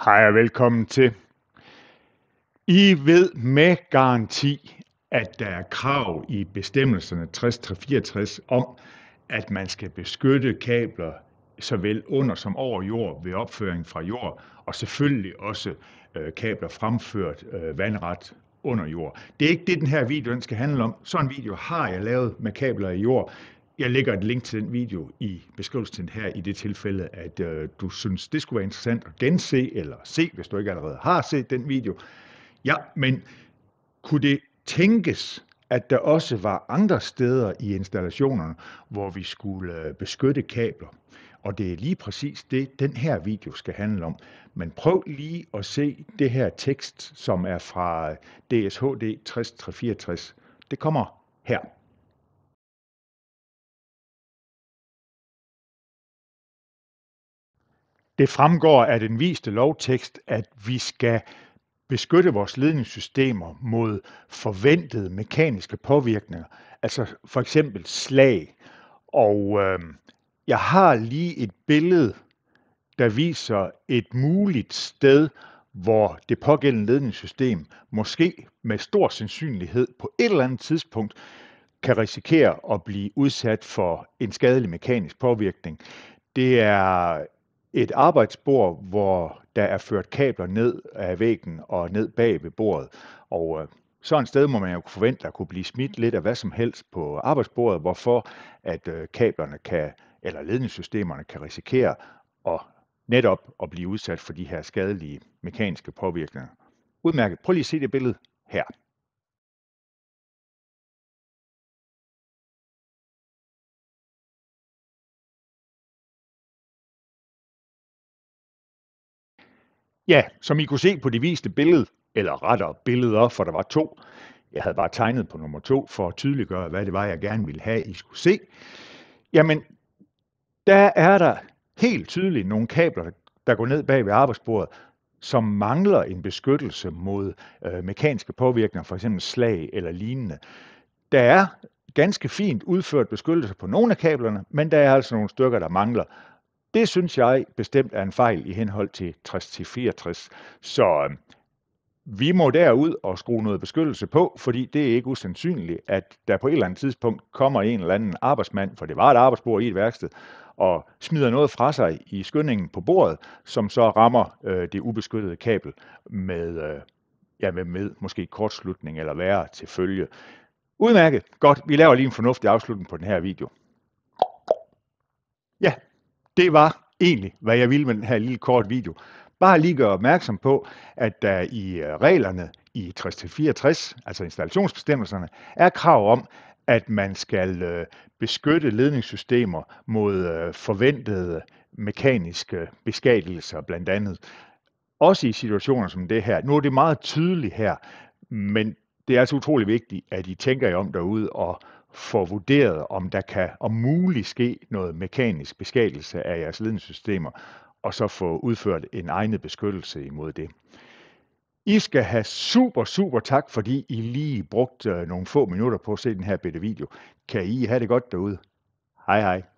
Hej og velkommen til. I ved med garanti, at der er krav i bestemmelserne 60 om, at man skal beskytte kabler såvel under som over jord ved opføring fra jord, og selvfølgelig også øh, kabler fremført øh, vandret under jord. Det er ikke det, den her video den skal handle om. Sådan en video har jeg lavet med kabler i jord. Jeg lægger et link til den video i beskrivelsen her, i det tilfælde, at øh, du synes, det skulle være interessant at gense, eller se, hvis du ikke allerede har set den video. Ja, men kunne det tænkes, at der også var andre steder i installationerne, hvor vi skulle øh, beskytte kabler. Og det er lige præcis det, den her video skal handle om. Men prøv lige at se det her tekst, som er fra DSHD øh, 60364. Det kommer her. Det fremgår af den viste lovtekst, at vi skal beskytte vores ledningssystemer mod forventede mekaniske påvirkninger, altså for eksempel slag. Og øh, jeg har lige et billede, der viser et muligt sted, hvor det pågældende ledningssystem måske med stor sandsynlighed på et eller andet tidspunkt kan risikere at blive udsat for en skadelig mekanisk påvirkning. Det er et arbejdsbord, hvor der er ført kabler ned af væggen og ned bag ved bordet. Og øh, sådan et sted må man jo forvente, at der kunne blive smidt lidt af hvad som helst på arbejdsbordet, hvorfor at øh, kablerne kan, eller ledningssystemerne kan risikere at netop at blive udsat for de her skadelige mekaniske påvirkninger. Udmærket. Prøv lige at se det billede her. Ja, som I kunne se på det viste billede, eller rettere billeder, for der var to. Jeg havde bare tegnet på nummer to for at tydeliggøre, hvad det var, jeg gerne ville have, I skulle se. Jamen, der er der helt tydeligt nogle kabler, der går ned bag ved arbejdsbordet, som mangler en beskyttelse mod øh, mekaniske påvirkninger, f.eks. slag eller lignende. Der er ganske fint udført beskyttelse på nogle af kablerne, men der er altså nogle stykker, der mangler. Det synes jeg bestemt er en fejl i henhold til 60-64. Så øh, vi må derud og skrue noget beskyttelse på, fordi det er ikke usandsynligt, at der på et eller andet tidspunkt kommer en eller anden arbejdsmand, for det var et arbejdsbord i et værksted, og smider noget fra sig i skyndingen på bordet, som så rammer øh, det ubeskyttede kabel med, øh, ja, med, med måske kortslutning eller værre til følge. Udmærket. Godt. Vi laver lige en fornuftig afslutning på den her video. Ja, det var egentlig, hvad jeg ville med den her lille kort video. Bare lige gøre opmærksom på, at der i øh, reglerne i 64, altså installationsbestemmelserne, er krav om, at man skal øh, beskytte ledningssystemer mod øh, forventede mekaniske beskadigelser, blandt andet. Også i situationer som det her. Nu er det meget tydeligt her, men det er altså utrolig vigtigt, at I tænker jer om derude og får vurderet, om der kan om muligt ske noget mekanisk beskadigelse af jeres ledningssystemer, og så få udført en egnet beskyttelse imod det. I skal have super, super tak, fordi I lige brugte øh, nogle få minutter på at se den her bitte video. Kan I have det godt derude? Hej hej.